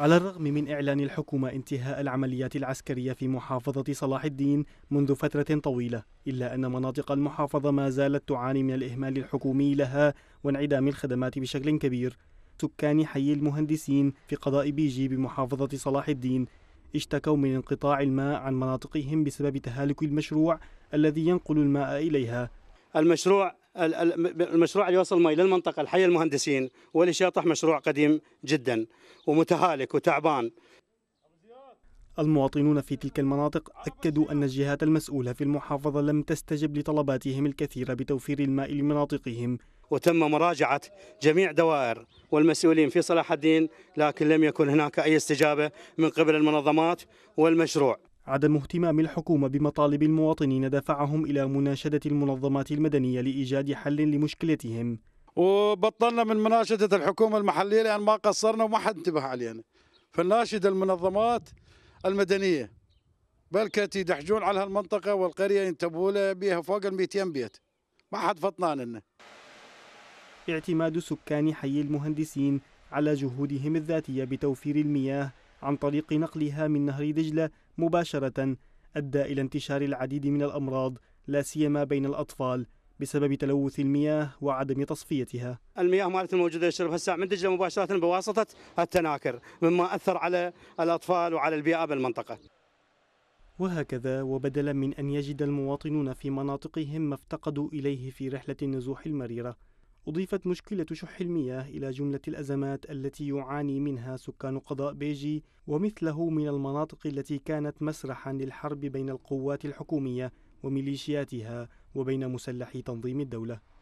على الرغم من إعلان الحكومة انتهاء العمليات العسكرية في محافظة صلاح الدين منذ فترة طويلة إلا أن مناطق المحافظة ما زالت تعاني من الإهمال الحكومي لها وانعدام الخدمات بشكل كبير سكان حي المهندسين في قضاء بيجي بمحافظة صلاح الدين اشتكوا من انقطاع الماء عن مناطقهم بسبب تهالك المشروع الذي ينقل الماء إليها المشروع المشروع اللي وصل مي للمنطقة الحي المهندسين واللي شاطح مشروع قديم جدا ومتهالك وتعبان المواطنون في تلك المناطق أكدوا أن الجهات المسؤولة في المحافظة لم تستجب لطلباتهم الكثيرة بتوفير الماء لمناطقهم وتم مراجعة جميع دوائر والمسؤولين في صلاح الدين لكن لم يكن هناك أي استجابة من قبل المنظمات والمشروع عدم اهتمام الحكومة بمطالب المواطنين دفعهم إلى مناشدة المنظمات المدنية لإيجاد حل لمشكلتهم وبطلنا من مناشدة الحكومة المحلية لأن ما قصرنا وما حد انتبه علينا فنناشد المنظمات المدنية بلكت يدحجون على هالمنطقة والقرية ينتبهوا لها بها فوق ال 200 بيت ما حد فطنان لنا اعتماد سكان حي المهندسين على جهودهم الذاتية بتوفير المياه عن طريق نقلها من نهر دجلة مباشرة أدى إلى انتشار العديد من الأمراض لا سيما بين الأطفال بسبب تلوث المياه وعدم تصفيتها. المياه مالت الموجوده يشربها الساعه من دجله مباشره بواسطه التناكر، مما اثر على الاطفال وعلى البيئه بالمنطقه. وهكذا وبدلا من ان يجد المواطنون في مناطقهم ما افتقدوا اليه في رحله النزوح المريره، أضيفت مشكلة شح المياه إلى جملة الأزمات التي يعاني منها سكان قضاء بيجي ومثله من المناطق التي كانت مسرحا للحرب بين القوات الحكومية وميليشياتها وبين مسلحي تنظيم الدولة